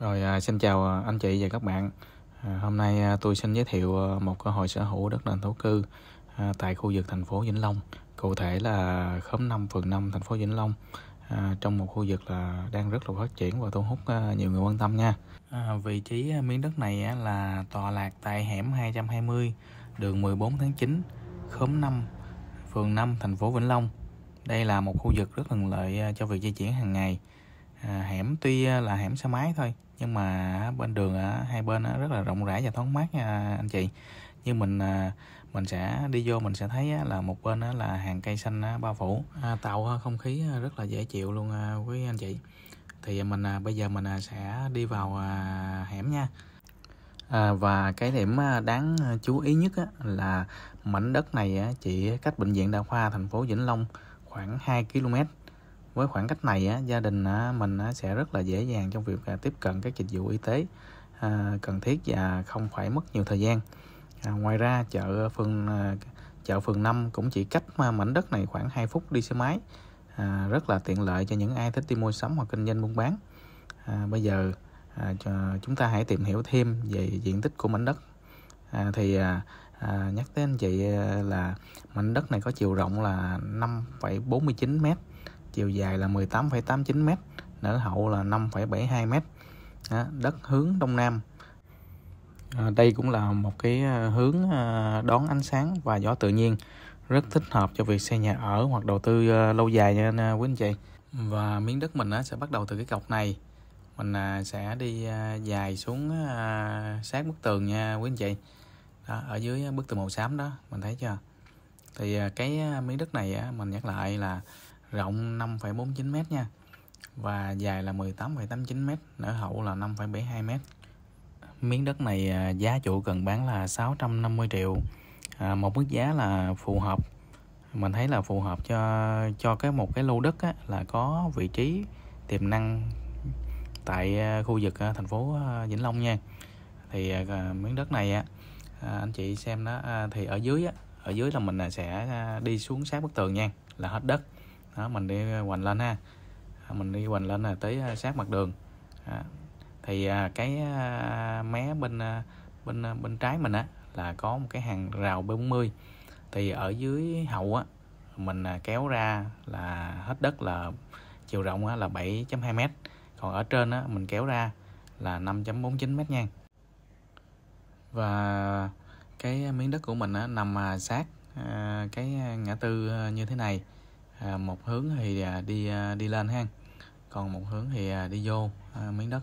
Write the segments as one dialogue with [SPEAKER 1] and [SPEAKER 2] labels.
[SPEAKER 1] Rồi à, xin chào à, anh chị và các bạn. À, hôm nay tôi xin giới thiệu một cơ hội sở hữu đất nền thổ cư tại khu vực thành phố Vĩnh Long, cụ thể là khóm 5 phường 5 thành phố Vĩnh Long. trong một khu vực là đang rất là phát triển và thu hút nhiều người quan tâm nha. vị trí miếng đất này là tọa lạc tại hẻm 220, đường 14 tháng 9, khóm 5, phường 5 thành phố Vĩnh Long. Đây là một khu vực rất thuận lợi cho việc di chuyển hàng ngày à, hẻm tuy à, là hẻm xe máy thôi nhưng mà à, bên đường à, hai bên rất là rộng rãi và thoáng mát nha anh chị nhưng mình mình sẽ đi vô mình sẽ thấy là một bên là hàng cây xanh bao phủ à, tạo không khí rất là dễ chịu luôn quý anh chị thì mình bây giờ mình sẽ đi vào hẻm nha à, và cái điểm đáng chú ý nhất là mảnh đất này chỉ cách bệnh viện đa khoa thành phố Vĩnh Long khoảng 2 km với khoảng cách này gia đình mình sẽ rất là dễ dàng trong việc à, tiếp cận các dịch vụ y tế à, cần thiết và không phải mất nhiều thời gian à, ngoài ra chợ phường chợ phường 5 cũng chỉ cách mảnh đất này khoảng 2 phút đi xe máy rất là tiện lợi cho những ai thích đi mua sắm hoặc kinh doanh buôn bán bây giờ chúng ta hãy tìm hiểu thêm về diện tích của mảnh đất thì à, nhắc tới anh chị là mảnh đất này có chiều rộng là 5,49 mét chiều dài là 18,89 m, nở hậu là 5,72 m. Đó, đất hướng đông nam. À, đây cũng là một cái à, hướng à, đón ánh sáng và gió tự nhiên rất thích hợp cho việc xây nhà ở hoặc đầu tư à, lâu dài nha quý anh chị. Và miếng đất mình sẽ bắt đầu từ cái cọc này. Mình sẽ đi dài xuống sát bức tường nha quý anh chị. Đó, ở dưới bức tường màu xám đó, mình thấy chưa? Thì cái miếng đất này mình nhắc lại là rộng 5,49m nha và dài là 18,89m nở hậu là 5,72m miếng đất này à, giá chủ cần bán là 650 triệu à, một mức giá là phù hợp mình thấy là phù hợp cho cho cái một cái lô đất á, là có vị trí tiềm năng tại à, khu vực à, thành phố Vĩnh Long nha thì miếng đất này á, anh chị xem đó thì ở dưới á, ở dưới là mình sẽ đi xuống sát bức tường nha là hết đất đó mình đi hoành lên ha à, mình đi hoành lên là tới à, sát mặt đường đó. À, thì cái mé bên bên bên trái mình á là có một cái hàng rào B40 thì ở dưới hậu á mình kéo ra là hết đất là chiều rộng á, là 7.2 m. Còn ở trên á mình kéo ra là 5.49 m nha. Và cái miếng đất của mình á, nằm sát cái ngã tư như thế này à, một hướng thì à, đi à, đi lên ha còn một hướng thì à, đi vô à, miếng đất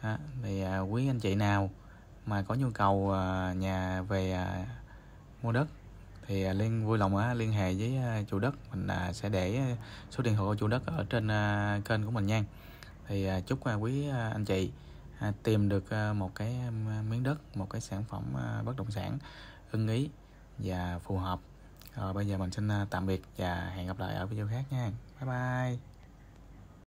[SPEAKER 1] à, thì à, quý anh chị nào mà có nhu cầu à, nhà về à, mua đất thì à, liên vui lòng à, liên hệ với à, chủ đất mình à, sẽ để à, số điện thoại của chủ đất ở trên à, kênh của mình nha thì à, chúc à, quý à, anh chị à, tìm được à, một cái à, miếng đất một cái sản phẩm à, bất động sản ưng ý và phù hợp rồi ờ, bây giờ mình xin à, tạm biệt và hẹn gặp lại ở video khác nha bye bye